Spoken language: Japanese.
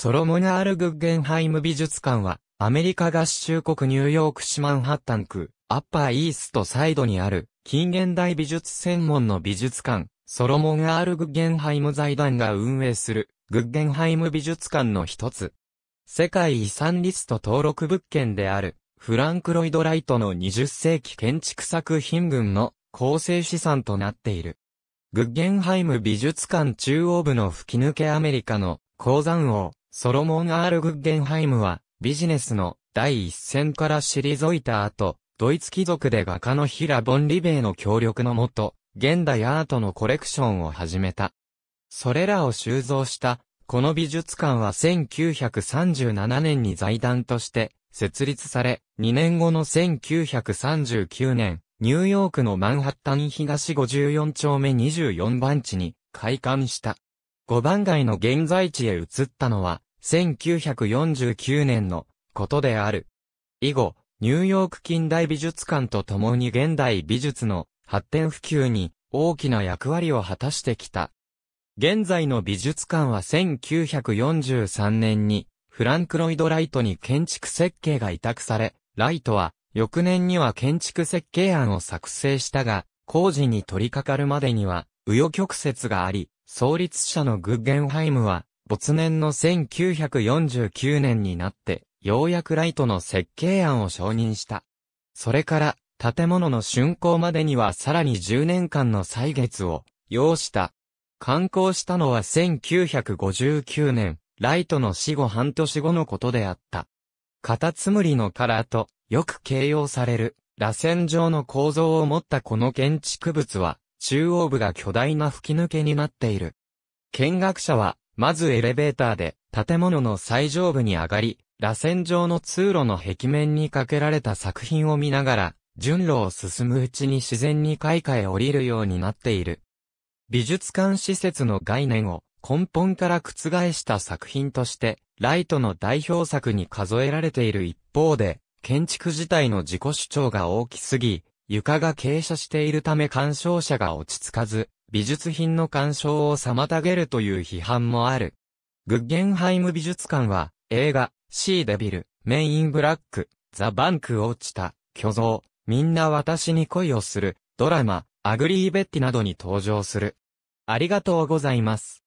ソロモナール・グッゲンハイム美術館は、アメリカ合衆国ニューヨーク市マンハッタン区、アッパーイーストサイドにある、近現代美術専門の美術館、ソロモン・ール・グッゲンハイム財団が運営する、グッゲンハイム美術館の一つ。世界遺産リスト登録物件である、フランク・ロイド・ライトの20世紀建築作品群の構成資産となっている。グッゲンハイム美術館中央部の吹き抜けアメリカの鉱山王、ソロモン・アール・グッゲンハイムは、ビジネスの第一線から退いた後、ドイツ貴族で画家の平ボン・リベイの協力のもと、現代アートのコレクションを始めた。それらを収蔵した、この美術館は1937年に財団として設立され、2年後の1939年、ニューヨークのマンハッタン東54丁目24番地に開館した。5番街の現在地へ移ったのは、1949年のことである。以後、ニューヨーク近代美術館と共に現代美術の発展普及に大きな役割を果たしてきた。現在の美術館は1943年にフランク・ロイド・ライトに建築設計が委託され、ライトは翌年には建築設計案を作成したが、工事に取り掛かるまでには紆余曲折があり、創立者のグッゲンハイムは没年の1949年になって、ようやくライトの設計案を承認した。それから、建物の竣工までにはさらに10年間の歳月を要した。観光したのは1959年、ライトの死後半年後のことであった。カタツムリのカラーとよく形容される、螺旋状の構造を持ったこの建築物は、中央部が巨大な吹き抜けになっている。見学者は、まずエレベーターで、建物の最上部に上がり、螺旋状の通路の壁面にかけられた作品を見ながら、順路を進むうちに自然に開花へ降りるようになっている。美術館施設の概念を根本から覆した作品として、ライトの代表作に数えられている一方で、建築自体の自己主張が大きすぎ、床が傾斜しているため鑑賞者が落ち着かず、美術品の鑑賞を妨げるという批判もある。グッゲンハイム美術館は、映画、シーデビル、メインブラック、ザ・バンク落ちた、巨像、みんな私に恋をする、ドラマ、アグリーベッティなどに登場する。ありがとうございます。